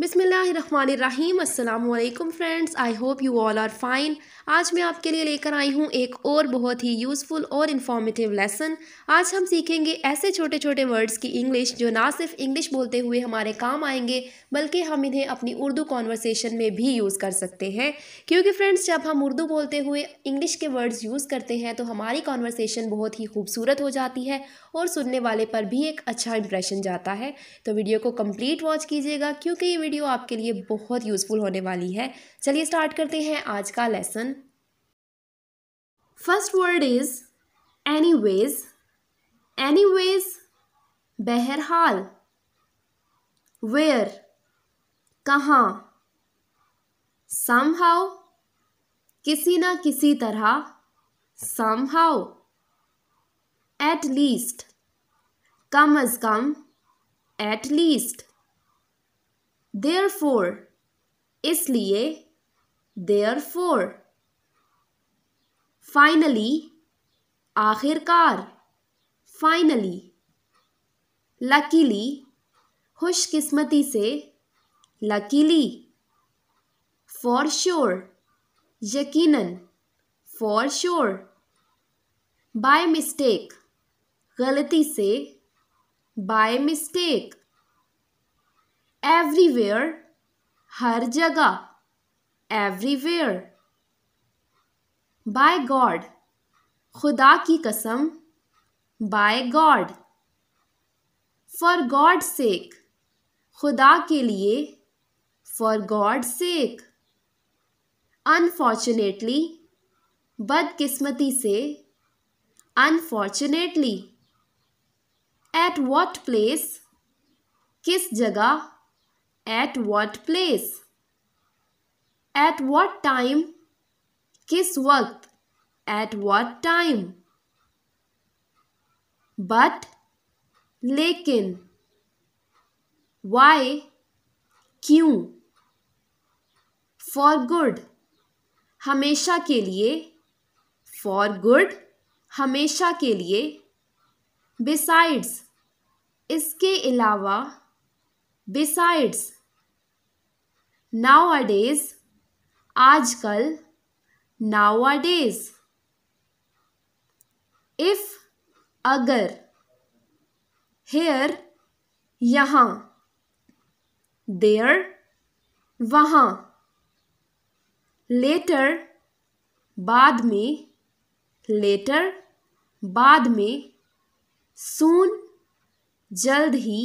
बिसमीम अल्लाम friends I hope you all are fine आज मैं आपके लिए लेकर आई हूँ एक और बहुत ही यूज़फुल और इन्फॉर्मेटिव लेसन आज हम सीखेंगे ऐसे छोटे छोटे वर्ड्स की इंग्लिश जो ना सिर्फ इंग्लिश बोलते हुए हमारे काम आएंगे बल्कि हम इन्हें अपनी उर्दू कॉन्वर्सेशन में भी यूज़ कर सकते हैं क्योंकि फ्रेंड्स जब हम उर्दू बोलते हुए इंग्लिश के वर्ड्स यूज़ करते हैं तो हमारी कॉन्वर्सेशन बहुत ही खूबसूरत हो जाती है और सुनने वाले पर भी एक अच्छा इंप्रेशन जाता है तो वीडियो को कम्प्लीट वॉच कीजिएगा क्योंकि ये वीडियो आपके लिए बहुत यूज़फुल होने वाली है चलिए स्टार्ट करते हैं आज का lesson first word is anyways anyways बहरहाल वेयर कहाँ हाउ किसी ना किसी तरह हाउ एट लीस्ट कम अज कम एट लीस्ट देयर फोर इसलिए देयर फोर फाइनली आखिरकार फाइनली लकीली खुशकिस्मती से लकीली फॉर श्योर यकीनन फॉर श्योर बाय मिस्टेक गलती से बाय मिस्टेक एवरीवेयर हर जगह एवरीवेयर बाय गॉड खुदा की कसम by God for God sake खुदा के लिए फॉर गॉड सेक अनफॉर्चुनेटली बदकिस्मती से अनफॉर्चुनेटली एट वॉट प्लेस किस जगह at what place at what time किस वक्त एट वॉट टाइम बट लेकिन वाई क्यों फॉर गुड हमेशा के लिए फॉर गुड हमेशा के लिए बिसाइड्स इसके अलावा बिसाइड्स नाउ अ डेज आजकल नाउ अ डेज इफ अगर हेयर यहाँ देयर वहाँ लेटर बाद में लेटर बाद में सून जल्द ही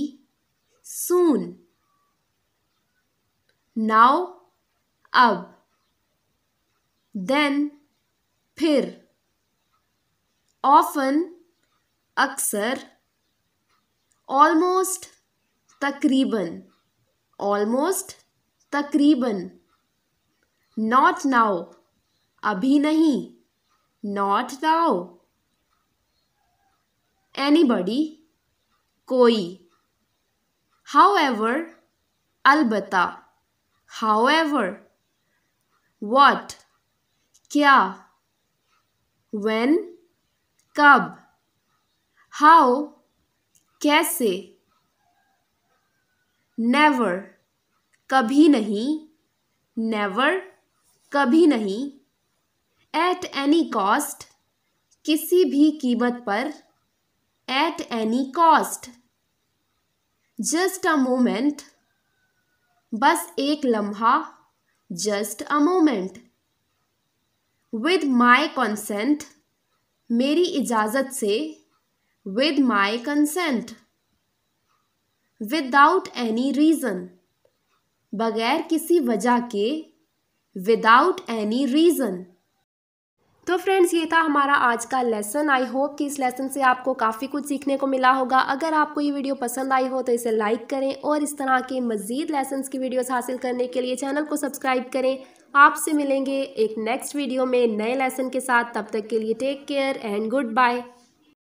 सून नाउ अब देन फिर ऑफन अक्सर ऑलमोस्ट तकरीबन ऑलमोस्ट तकरीबन नॉट नाउ अभी नहीं नॉट नाउ एनीबडी कोई हाउ एवर अलबत्ता however, what, क्या, when, कब, how, कैसे, never, कभी नहीं, never, कभी नहीं, at any cost, किसी भी कीमत पर, at any cost, just a moment, बस एक लम्हा just a moment with my consent मेरी इजाज़त से with my consent without any reason बगैर किसी वजह के विदाउट एनी रीज़न तो फ्रेंड्स ये था हमारा आज का लेसन आई होप कि इस लेसन से आपको काफ़ी कुछ सीखने को मिला होगा अगर आपको ये वीडियो पसंद आई हो तो इसे लाइक करें और इस तरह के मज़ीद लेसन की वीडियोस हासिल करने के लिए चैनल को सब्सक्राइब करें आपसे मिलेंगे एक नेक्स्ट वीडियो में नए लेसन के साथ तब तक के लिए take care and good bye